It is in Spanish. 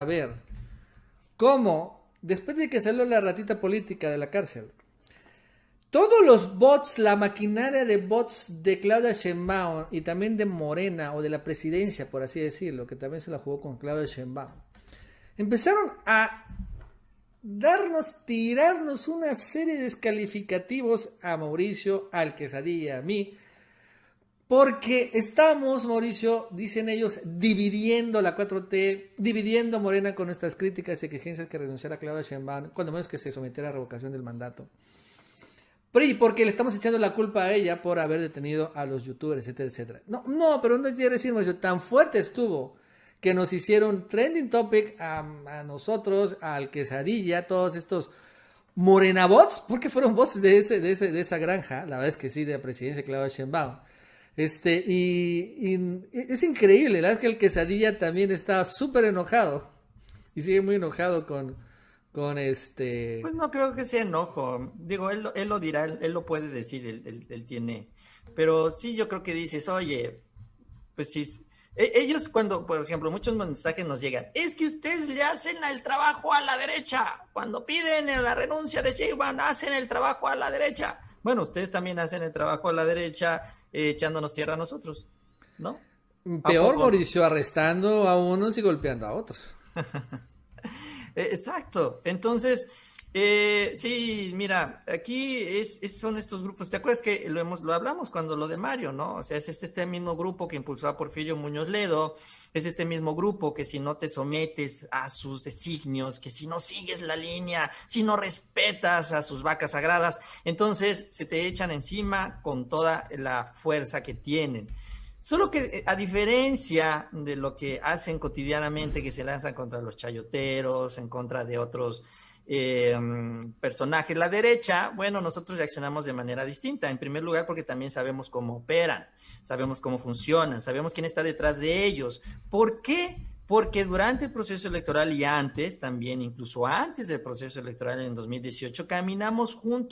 a ver cómo, después de que salió la ratita política de la cárcel, todos los bots, la maquinaria de bots de Claudia Sheinbaum y también de Morena o de la presidencia, por así decirlo, que también se la jugó con Claudia Sheinbaum, empezaron a darnos, tirarnos una serie de descalificativos a Mauricio, al Quesadilla, a mí, porque estamos, Mauricio, dicen ellos, dividiendo la 4T, dividiendo Morena con nuestras críticas y exigencias que renunciara Claudia Sheinbaum, cuando menos que se sometiera a revocación del mandato. PRI, porque le estamos echando la culpa a ella por haber detenido a los youtubers, etcétera, etcétera. No, no, pero no quiere decir, Mauricio, tan fuerte estuvo que nos hicieron trending topic a, nosotros, al quesadilla, todos estos Morena bots, porque fueron bots de, ese, de, esa granja, la verdad es que sí, de la presidencia de Claudia Sheinbaum este, y, es increíble, la verdad es que el quesadilla también está súper enojado. Y sigue muy enojado con, con este. Pues no creo que sea enojo. Digo, él, él lo dirá, él, lo puede decir, él, tiene. Pero sí, yo creo que dices, oye, pues sí. E, ellos cuando, por ejemplo, muchos mensajes nos llegan, es que ustedes le hacen el trabajo a la derecha. Cuando piden la renuncia de Sheinbaum, hacen el trabajo a la derecha. Bueno, ustedes también hacen el trabajo a la derecha echándonos tierra a nosotros, ¿no? Peor, Mauricio, arrestando a unos y golpeando a otros. Exacto. Entonces, eh, sí, mira, aquí son estos grupos. ¿Te acuerdas que lo, hemos, lo hablamos cuando lo de Mario, no? O sea, es este, este mismo grupo que impulsó a Porfirio Muñoz Ledo, es este mismo grupo que si no te sometes a sus designios, que si no sigues la línea, si no respetas a sus vacas sagradas, entonces se te echan encima con toda la fuerza que tienen. Solo que eh, a diferencia de lo que hacen cotidianamente, que se lanzan contra los chayoteros, en contra de otros eh, mm, personajes. La derecha, bueno, nosotros reaccionamos de manera distinta. En primer lugar, porque también sabemos cómo operan, sabemos cómo funcionan, sabemos quién está detrás de ellos. ¿Por qué? Porque durante el proceso electoral y antes, también incluso antes del proceso electoral en 2018, caminamos juntos